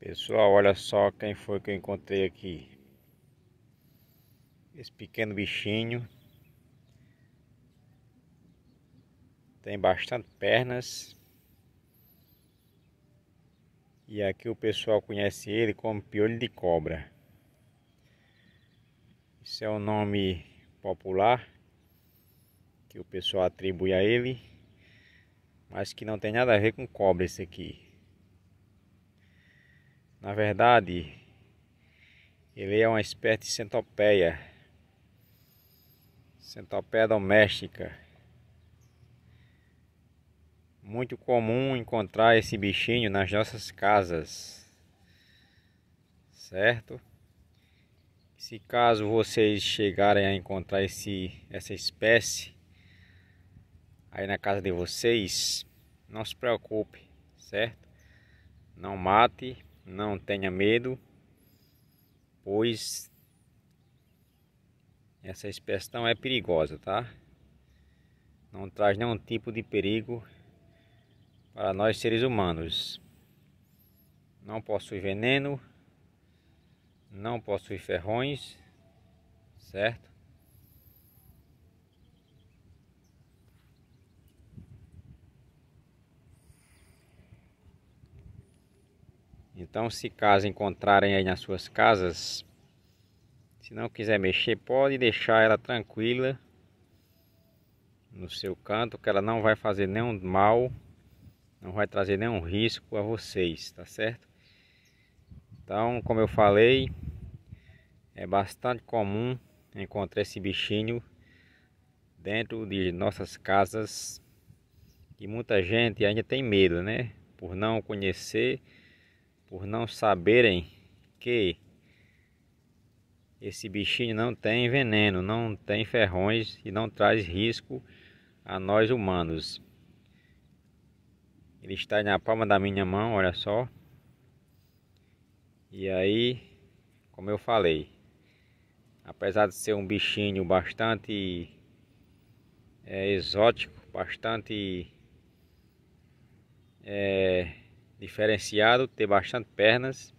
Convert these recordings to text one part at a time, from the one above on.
Pessoal, olha só quem foi que eu encontrei aqui. Esse pequeno bichinho. Tem bastante pernas. E aqui o pessoal conhece ele como piolho de cobra. Isso é o um nome popular que o pessoal atribui a ele, mas que não tem nada a ver com cobra esse aqui. Na verdade, ele é uma espécie de centopeia. Centopeia doméstica. Muito comum encontrar esse bichinho nas nossas casas. Certo? Se caso vocês chegarem a encontrar esse, essa espécie aí na casa de vocês, não se preocupe, certo? Não mate, não tenha medo, pois essa espécie não é perigosa, tá? Não traz nenhum tipo de perigo para nós seres humanos. Não possui veneno, não possui ferrões, certo? Então, se caso encontrarem aí nas suas casas, se não quiser mexer, pode deixar ela tranquila no seu canto, que ela não vai fazer nenhum mal, não vai trazer nenhum risco a vocês, tá certo? Então, como eu falei, é bastante comum encontrar esse bichinho dentro de nossas casas e muita gente ainda tem medo, né? Por não conhecer por não saberem que esse bichinho não tem veneno, não tem ferrões e não traz risco a nós humanos. Ele está na palma da minha mão, olha só. E aí, como eu falei, apesar de ser um bichinho bastante é, exótico, bastante é, diferenciado, ter bastante pernas,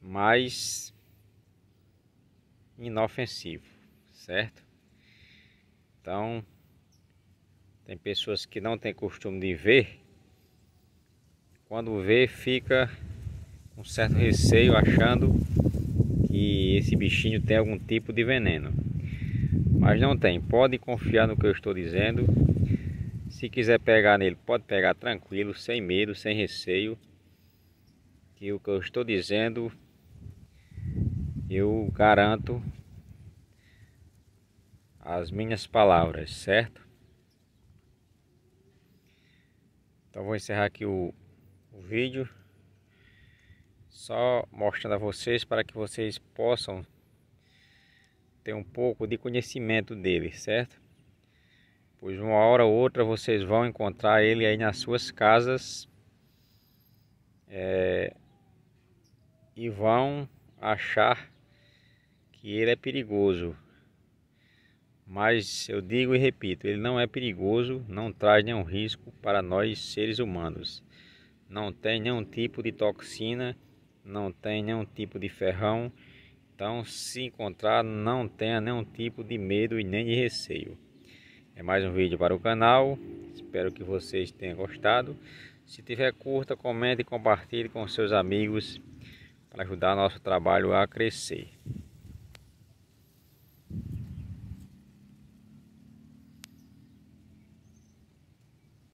mas inofensivo, certo? Então, tem pessoas que não têm costume de ver, quando vê fica um certo receio achando que esse bichinho tem algum tipo de veneno. Mas não tem, pode confiar no que eu estou dizendo se quiser pegar nele, pode pegar tranquilo, sem medo, sem receio. Que o que eu estou dizendo, eu garanto as minhas palavras, certo? Então vou encerrar aqui o, o vídeo. Só mostrando a vocês para que vocês possam ter um pouco de conhecimento dele, certo? pois uma hora ou outra vocês vão encontrar ele aí nas suas casas é, e vão achar que ele é perigoso. Mas eu digo e repito, ele não é perigoso, não traz nenhum risco para nós seres humanos. Não tem nenhum tipo de toxina, não tem nenhum tipo de ferrão. Então, se encontrar, não tenha nenhum tipo de medo e nem de receio. É mais um vídeo para o canal. Espero que vocês tenham gostado. Se tiver curta, comente e compartilhe com seus amigos para ajudar nosso trabalho a crescer.